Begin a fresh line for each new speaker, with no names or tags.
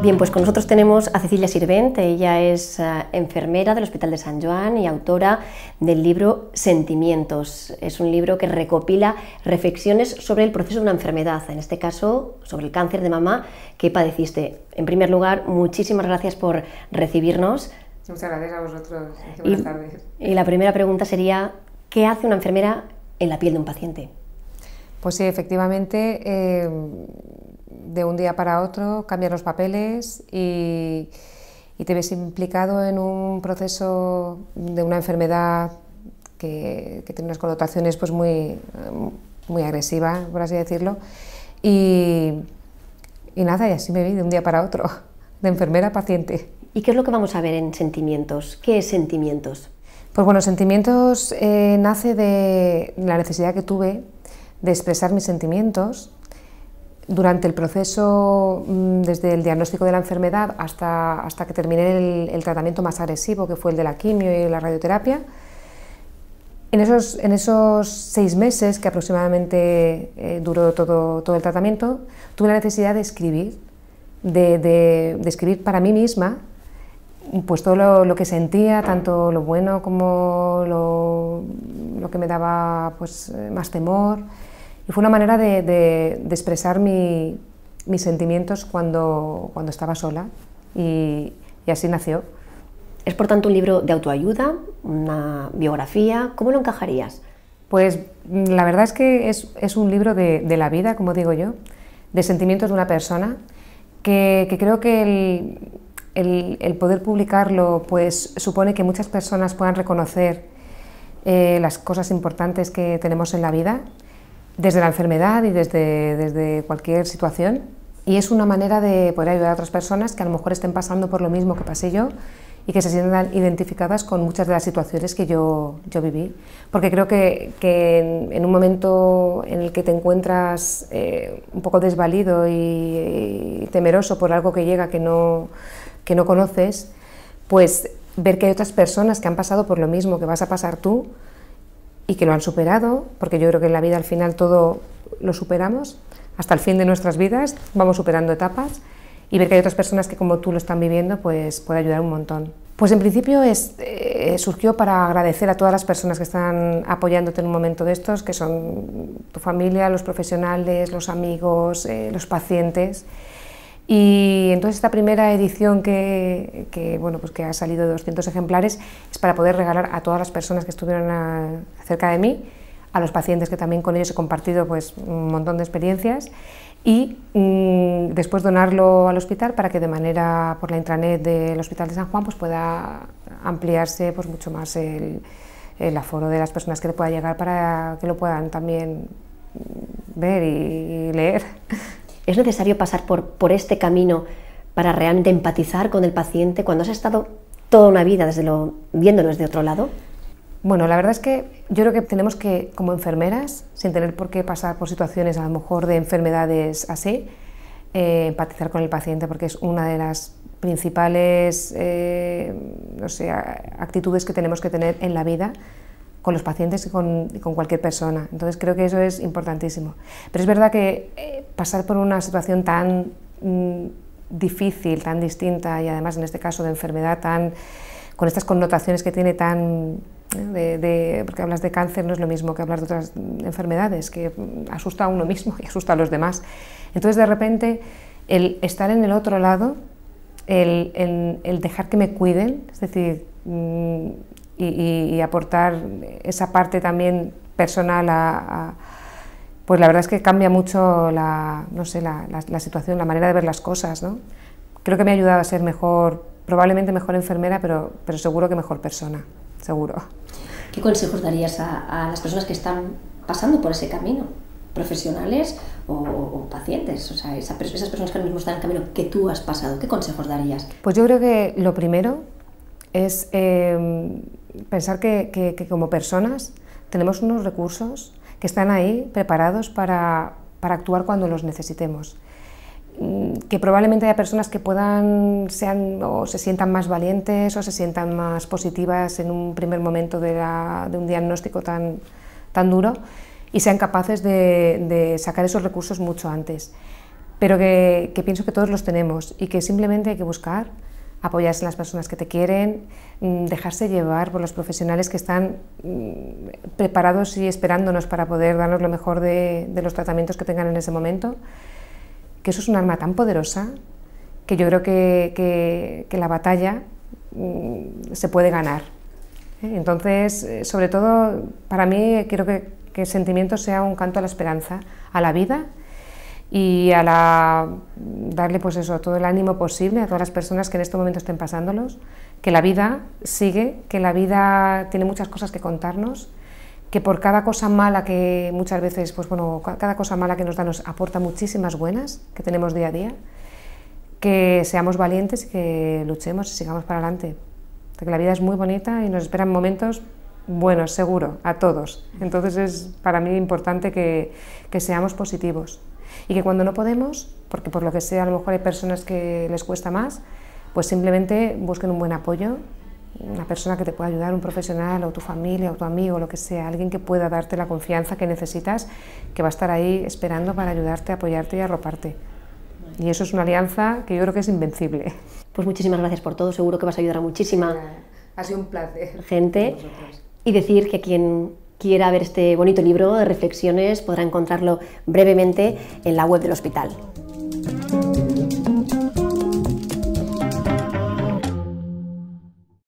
Bien, pues con nosotros tenemos a Cecilia Sirvent, ella es eh, enfermera del Hospital de San Juan y autora del libro Sentimientos. Es un libro que recopila reflexiones sobre el proceso de una enfermedad, en este caso sobre el cáncer de mama que padeciste. En primer lugar, muchísimas gracias por recibirnos.
Muchas gracias a vosotros. Buenas y, tardes.
Y la primera pregunta sería, ¿qué hace una enfermera en la piel de un paciente? Pues sí, efectivamente. Eh, de un día para otro
cambian los papeles y, te ves implicado en un proceso de una enfermedad que, tiene unas connotaciones pues muy, muy agresivas, por así decirlo. Y, nada, y así me
vi de un día para otro,
de enfermera a paciente. ¿Y qué es lo que vamos
a ver en sentimientos? ¿Qué es sentimientos?
Pues bueno, sentimientos eh, nace de la necesidad que tuve de expresar mis sentimientos durante el proceso, mm, desde el diagnóstico de la enfermedad hasta, hasta que terminé el, tratamiento más agresivo, que fue el de la quimio y la radioterapia, en esos, seis meses que aproximadamente eh, duró todo, el tratamiento, tuve la necesidad de escribir, de, escribir para mí misma pues todo lo, que sentía, tanto lo bueno como lo, que me daba pues, más temor fue una manera de, expresar mis sentimientos cuando, cuando estaba sola y, así nació. Es por tanto un libro de autoayuda, una biografía, ¿cómo lo encajarías? Pues mm, la verdad es que es, un libro de, la vida, como digo yo, de sentimientos de una persona, que, creo que el, el, poder publicarlo pues supone que muchas personas puedan reconocer eh, las cosas importantes que tenemos en la vida desde la enfermedad y desde, desde cualquier situación. Y es una manera de poder ayudar a otras personas que a lo mejor estén pasando por lo mismo que pasé yo y que se sientan identificadas con muchas de las situaciones que yo, yo viví. Porque creo que, que en, un momento en el que te encuentras eh, un poco desvalido y, y, temeroso por algo que llega que no, que no conoces, pues ver que hay otras personas que han pasado por lo mismo que vas a pasar tú, y que lo han superado, porque yo creo que en la vida al final todo lo superamos, hasta el fin de nuestras vidas vamos superando etapas y ver que hay otras personas que como tú lo están viviendo, pues puede ayudar un montón. Pues en principio es, eh, surgió para agradecer a todas las personas que están apoyándote en un momento de estos, que son tu familia, los profesionales, los amigos, eh, los pacientes. Y entonces esta primera edición que, bueno, pues que ha salido de 200 ejemplares es para poder regalar a todas las personas que estuvieron cerca de mí, a los pacientes que también con ellos he compartido pues, un montón de experiencias y mm, después donarlo al hospital para que de manera por la intranet del Hospital de San Juan pues pueda ampliarse pues, mucho más el, el aforo de las personas que le pueda llegar para que lo puedan también
ver y leer. ¿Es necesario pasar por, por este camino para realmente empatizar con el paciente cuando has estado toda una vida desde lo, viéndolo desde otro lado? Bueno, la verdad es que yo creo que tenemos que, como enfermeras, sin
tener por qué pasar por situaciones a lo mejor de enfermedades así, eh, empatizar con el paciente porque es una de las principales eh, no sé, actitudes que tenemos que tener en la vida con los pacientes y con, y con, cualquier persona. Entonces creo que eso es importantísimo. Pero es verdad que eh, pasar por una situación tan mm, difícil, tan distinta y además en este caso de enfermedad tan con estas connotaciones que tiene tan eh, de, porque hablas de cáncer no es lo mismo que hablar de otras enfermedades que mm, asusta a uno mismo y asusta a los demás. Entonces de repente el estar en el otro lado, el, dejar que me cuiden, es decir, mm, y, aportar esa parte también personal a pues la verdad es que cambia mucho la, no sé, la, situación, la manera de ver las cosas. ¿no? Creo que me ha ayudado a ser mejor, probablemente mejor enfermera, pero, seguro que mejor persona,
seguro. ¿Qué consejos darías a, las personas que están pasando por ese camino? profesionales o, pacientes, o sea, esas, personas que ahora mismo están en el camino que tú has pasado, ¿qué consejos darías?
Pues yo creo que lo primero es eh, pensar que, como personas tenemos unos recursos que están ahí preparados para, actuar cuando los necesitemos mm, que probablemente haya personas que puedan sean o se sientan más valientes o se sientan más positivas en un primer momento de, un diagnóstico tan, duro y sean capaces de, sacar esos recursos mucho antes. Pero que, pienso que todos los tenemos y que simplemente hay que buscar apoyarse en las personas que te quieren, mm, dejarse llevar por los profesionales que están mm, preparados y esperándonos para poder darnos lo mejor de, los tratamientos que tengan en ese momento, que eso es un arma tan poderosa que yo creo que, la batalla mm, se puede ganar. ¿eh? Entonces, eh, sobre todo, para mí, eh, quiero que, que el sentimiento sea un canto a la esperanza, a la vida y a darle pues eso, todo el ánimo posible a todas las personas que en este momento estén pasándolos, que la vida sigue, que la vida tiene muchas cosas que contarnos, que por cada cosa mala que muchas veces, pues bueno, cada cosa mala que nos da nos aporta muchísimas buenas que tenemos día a día, que seamos valientes y que luchemos y sigamos para adelante. Porque la vida es muy bonita y nos esperan momentos buenos, seguro, a todos. Entonces es para mí importante que seamos positivos. Y que cuando no podemos, porque por lo que sea a lo mejor hay personas que les cuesta más, pues simplemente busquen un buen apoyo, una persona que te pueda ayudar, un profesional o tu familia o tu amigo, lo que sea, alguien que pueda darte la confianza que necesitas, que va a estar ahí esperando para ayudarte, apoyarte y arroparte. Y eso es una alianza
que yo creo que es invencible. Pues muchísimas gracias por todo, seguro que vas a ayudar a muchísima.
Ha sido un placer.
Gente. Y decir que quien quiera ver este bonito libro de reflexiones podrá encontrarlo brevemente en la web del hospital.